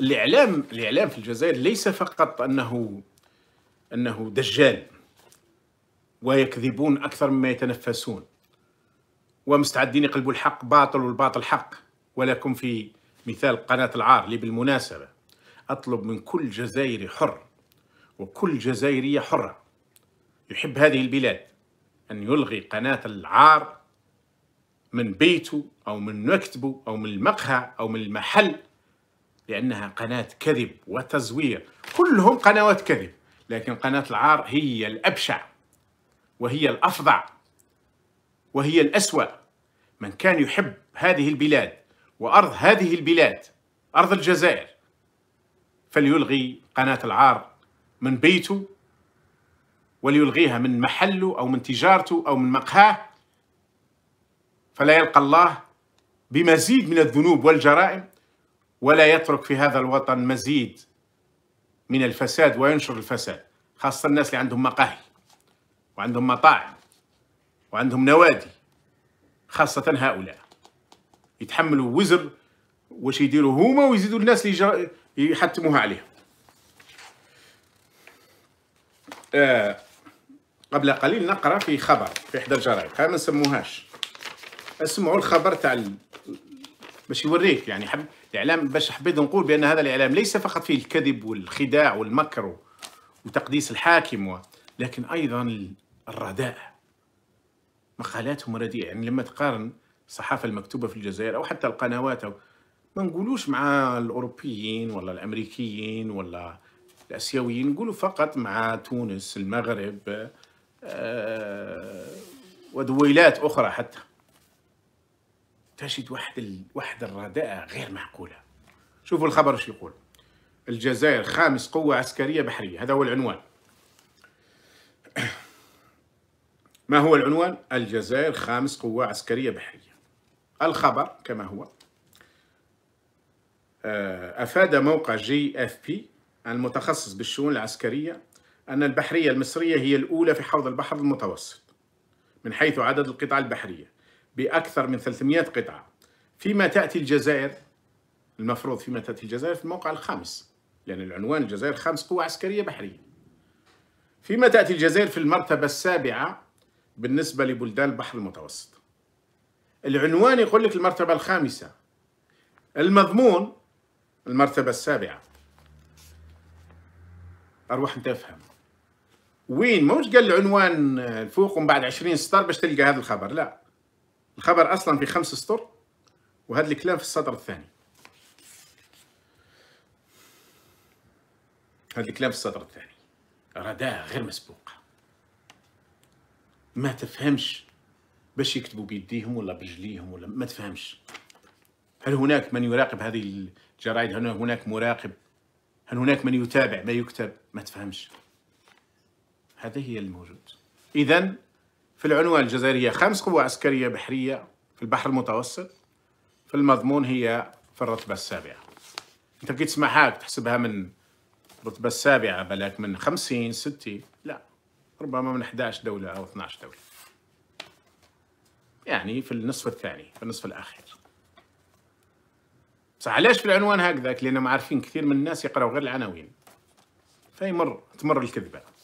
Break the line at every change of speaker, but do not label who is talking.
الاعلام الاعلام في الجزائر ليس فقط انه انه دجال ويكذبون اكثر مما يتنفسون ومستعدين يقلبوا الحق باطل والباطل حق ولكم في مثال قناه العار اللي بالمناسبه اطلب من كل جزائري حر وكل جزائريه حره يحب هذه البلاد ان يلغي قناه العار من بيته او من مكتبه او من المقهى او من المحل لأنها قناة كذب وتزوير كلهم قنوات كذب لكن قناة العار هي الأبشع وهي الأفظع وهي الأسوأ من كان يحب هذه البلاد وأرض هذه البلاد أرض الجزائر فليلغي قناة العار من بيته وليلغيها من محله أو من تجارته أو من مقهاه فلا يلقى الله بمزيد من الذنوب والجرائم ولا يترك في هذا الوطن مزيد من الفساد وينشر الفساد خاصة الناس اللي عندهم مقاهي وعندهم مطاعم وعندهم نوادي خاصة هؤلاء يتحملوا وزر واش يديروا هما ويزيدوا الناس اللي يحتموها عليهم آه قبل قليل نقرا في خبر في احدى الجرائد ما نسموهاش اسمعوا الخبر تاع باش يوريك يعني حب الاعلام باش حبيت نقول بان هذا الاعلام ليس فقط فيه الكذب والخداع والمكر وتقديس الحاكم و... لكن ايضا الرداء مقالاتهم رديئه يعني لما تقارن الصحافه المكتوبه في الجزائر او حتى القنوات أو ما نقولوش مع الاوروبيين ولا الامريكيين ولا الاسيويين نقولوا فقط مع تونس المغرب أه ودويلات اخرى حتى تجد واحد ال... واحد الرداءة غير معقولة شوفوا الخبر ايش يقول الجزائر خامس قوة عسكرية بحرية هذا هو العنوان ما هو العنوان؟ الجزائر خامس قوة عسكرية بحرية الخبر كما هو آه، أفاد موقع جي اف بي المتخصص بالشؤون العسكرية أن البحرية المصرية هي الأولى في حوض البحر المتوسط من حيث عدد القطع البحرية بأكثر من 300 قطعة فيما تأتي الجزائر المفروض فيما تأتي الجزائر في الموقع الخامس لأن العنوان الجزائر خمس قوة عسكرية بحرية فيما تأتي الجزائر في المرتبة السابعة بالنسبة لبلدان البحر المتوسط العنوان يقول لك المرتبة الخامسة المضمون المرتبة السابعة أروح أنت أفهم وين موش قال العنوان فوق ومن بعد عشرين ستار باش تلقى هذا الخبر لا الخبر أصلا في خمس سطور وهذا الكلام في السطر الثاني هذا الكلام في السطر الثاني رداء غير مسبوقة ما تفهمش باش يكتبوا بيديهم ولا برجليهم ولا ما تفهمش هل هناك من يراقب هذه الجرائد هل هناك مراقب هل هناك من يتابع ما يكتب ما تفهمش هذا هي الموجود إذا في العنوان الجزائرية خمس قوى عسكرية بحرية في البحر المتوسط في المضمون هي في الرتبة السابعة انت كي تسمعهاك تحسبها من الرتبة السابعة بلاك من خمسين ستين لا ربما من 11 دولة أو 12 دولة يعني في النصف الثاني في النصف الأخير بصح علاش في العنوان هكذاك لأنهم عارفين كثير من الناس يقراو غير العناوين فيمر تمر الكذبة